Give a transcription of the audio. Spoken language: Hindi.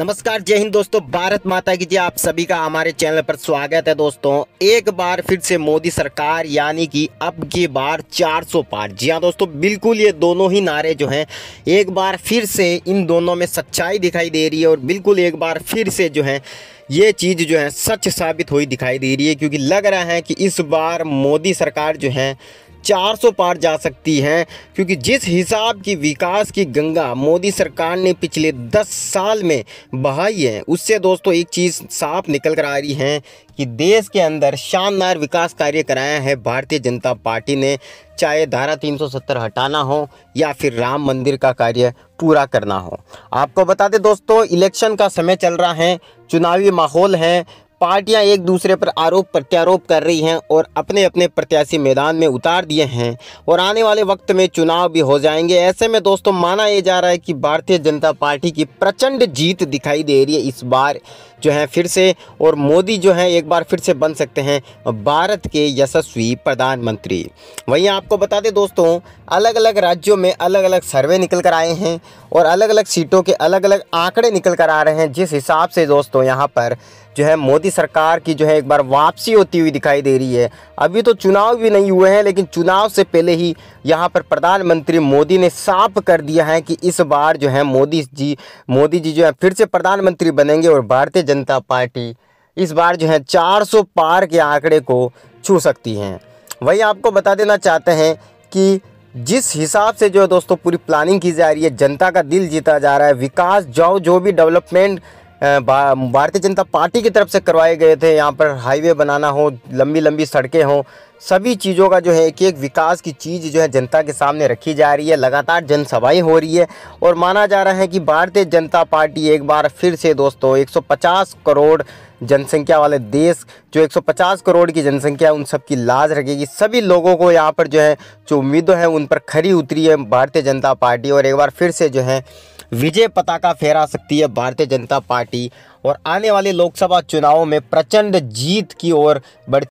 नमस्कार जय हिंद दोस्तों भारत माता की जी आप सभी का हमारे चैनल पर स्वागत है दोस्तों एक बार फिर से मोदी सरकार यानी कि अब की बार 400 पार जी हाँ दोस्तों बिल्कुल ये दोनों ही नारे जो हैं एक बार फिर से इन दोनों में सच्चाई दिखाई दे रही है और बिल्कुल एक बार फिर से जो है ये चीज़ जो है सच साबित हुई दिखाई दे रही है क्योंकि लग रहा है कि इस बार मोदी सरकार जो है 400 पार जा सकती है क्योंकि जिस हिसाब की विकास की गंगा मोदी सरकार ने पिछले 10 साल में बहाई है उससे दोस्तों एक चीज़ साफ निकल कर आ रही है कि देश के अंदर शानदार विकास कार्य कराया है भारतीय जनता पार्टी ने चाहे धारा 370 हटाना हो या फिर राम मंदिर का कार्य पूरा करना हो आपको बता दें दोस्तों इलेक्शन का समय चल रहा है चुनावी माहौल है पार्टियां एक दूसरे पर आरोप प्रत्यारोप कर रही हैं और अपने अपने प्रत्याशी मैदान में उतार दिए हैं और आने वाले वक्त में चुनाव भी हो जाएंगे ऐसे में दोस्तों माना यह जा रहा है कि भारतीय जनता पार्टी की प्रचंड जीत दिखाई दे रही है इस बार जो हैं फिर से और मोदी जो हैं एक बार फिर से बन सकते हैं भारत के यशस्वी प्रधानमंत्री वहीं आपको बता दें दोस्तों अलग अलग राज्यों में अलग अलग सर्वे निकल कर आए हैं और अलग अलग सीटों के अलग अलग आंकड़े निकल कर आ रहे हैं जिस हिसाब से दोस्तों यहाँ पर जो है मोदी सरकार की जो है एक बार वापसी होती हुई दिखाई दे रही है अभी तो चुनाव भी नहीं हुए हैं लेकिन चुनाव से पहले ही यहाँ पर प्रधानमंत्री मोदी ने साफ कर दिया है कि इस बार जो है मोदी जी मोदी जी जो है फिर से प्रधानमंत्री बनेंगे और भारतीय जनता पार्टी इस बार जो है 400 पार के आंकड़े को छू सकती हैं वही आपको बता देना चाहते हैं कि जिस हिसाब से जो है दोस्तों पूरी प्लानिंग की जा रही है जनता का दिल जीता जा रहा है विकास जो जो भी डेवलपमेंट भारतीय जनता पार्टी की तरफ से करवाए गए थे यहाँ पर हाईवे बनाना हो लंबी लंबी सड़कें हों सभी चीज़ों का जो है एक एक विकास की चीज़ जो है जनता के सामने रखी जा रही है लगातार जनसभाएं हो रही है और माना जा रहा है कि भारतीय जनता पार्टी एक बार फिर से दोस्तों 150 करोड़ जनसंख्या वाले देश जो 150 करोड़ की जनसंख्या उन सब की लाज रखेगी सभी लोगों को यहाँ पर जो है जो उम्मीदों हैं उन पर खरी उतरी है भारतीय जनता पार्टी और एक बार फिर से जो है विजय पताका फहरा सकती है भारतीय जनता पार्टी और आने वाले लोकसभा चुनावों में प्रचंड जीत की ओर बढ़